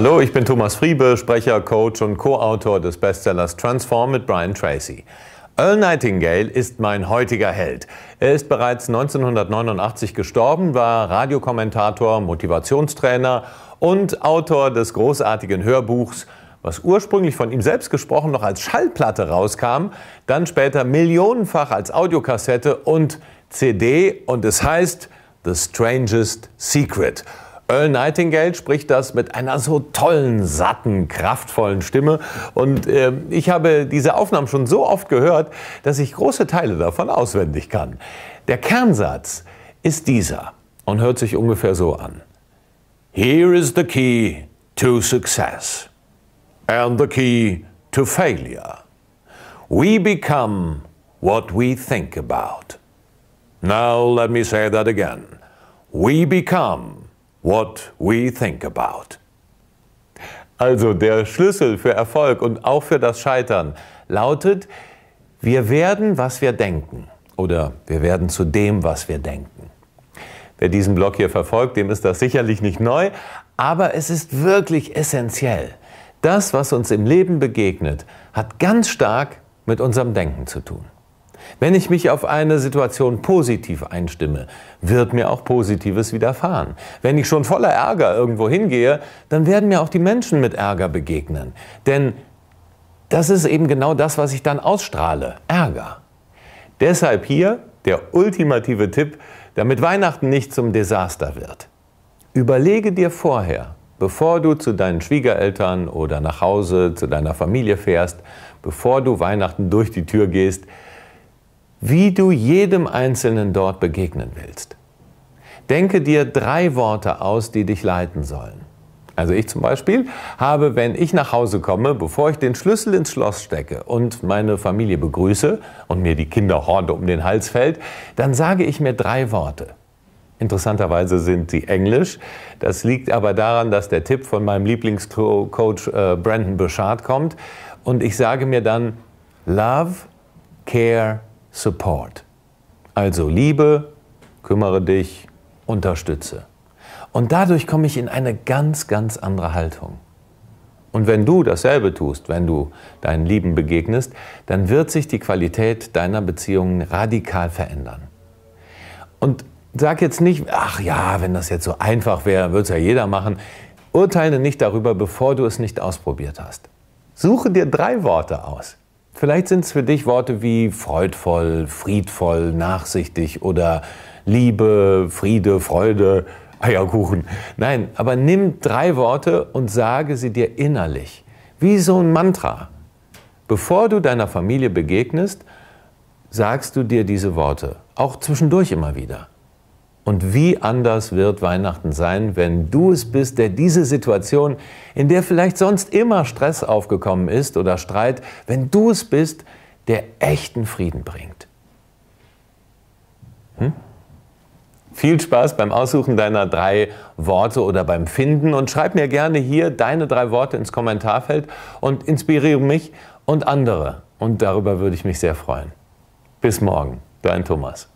Hallo, ich bin Thomas Friebe, Sprecher, Coach und Co-Autor des Bestsellers Transform mit Brian Tracy. Earl Nightingale ist mein heutiger Held. Er ist bereits 1989 gestorben, war Radiokommentator, Motivationstrainer und Autor des großartigen Hörbuchs was ursprünglich von ihm selbst gesprochen noch als Schallplatte rauskam, dann später millionenfach als Audiokassette und CD und es heißt The Strangest Secret. Earl Nightingale spricht das mit einer so tollen, satten, kraftvollen Stimme. Und äh, ich habe diese Aufnahmen schon so oft gehört, dass ich große Teile davon auswendig kann. Der Kernsatz ist dieser und hört sich ungefähr so an. Here is the key to success and the key to failure. We become what we think about. Now let me say that again. We become What We Think About. Also der Schlüssel für Erfolg und auch für das Scheitern lautet, wir werden, was wir denken. Oder wir werden zu dem, was wir denken. Wer diesen Blog hier verfolgt, dem ist das sicherlich nicht neu, aber es ist wirklich essentiell. Das, was uns im Leben begegnet, hat ganz stark mit unserem Denken zu tun. Wenn ich mich auf eine Situation positiv einstimme, wird mir auch Positives widerfahren. Wenn ich schon voller Ärger irgendwo hingehe, dann werden mir auch die Menschen mit Ärger begegnen. Denn das ist eben genau das, was ich dann ausstrahle, Ärger. Deshalb hier der ultimative Tipp, damit Weihnachten nicht zum Desaster wird. Überlege dir vorher, bevor du zu deinen Schwiegereltern oder nach Hause zu deiner Familie fährst, bevor du Weihnachten durch die Tür gehst, wie du jedem Einzelnen dort begegnen willst. Denke dir drei Worte aus, die dich leiten sollen. Also ich zum Beispiel habe, wenn ich nach Hause komme, bevor ich den Schlüssel ins Schloss stecke und meine Familie begrüße und mir die Kinderhorde um den Hals fällt, dann sage ich mir drei Worte. Interessanterweise sind sie Englisch. Das liegt aber daran, dass der Tipp von meinem Lieblingscoach äh, Brandon Burchard kommt. Und ich sage mir dann Love, Care, Support. Also liebe, kümmere dich, unterstütze. Und dadurch komme ich in eine ganz, ganz andere Haltung. Und wenn du dasselbe tust, wenn du deinen Lieben begegnest, dann wird sich die Qualität deiner Beziehungen radikal verändern. Und sag jetzt nicht, ach ja, wenn das jetzt so einfach wäre, würde es ja jeder machen. Urteile nicht darüber, bevor du es nicht ausprobiert hast. Suche dir drei Worte aus. Vielleicht sind es für dich Worte wie freudvoll, friedvoll, nachsichtig oder Liebe, Friede, Freude, Eierkuchen. Nein, aber nimm drei Worte und sage sie dir innerlich, wie so ein Mantra. Bevor du deiner Familie begegnest, sagst du dir diese Worte, auch zwischendurch immer wieder. Und wie anders wird Weihnachten sein, wenn du es bist, der diese Situation, in der vielleicht sonst immer Stress aufgekommen ist oder Streit, wenn du es bist, der echten Frieden bringt. Hm? Viel Spaß beim Aussuchen deiner drei Worte oder beim Finden und schreib mir gerne hier deine drei Worte ins Kommentarfeld und inspiriere mich und andere. Und darüber würde ich mich sehr freuen. Bis morgen, dein Thomas.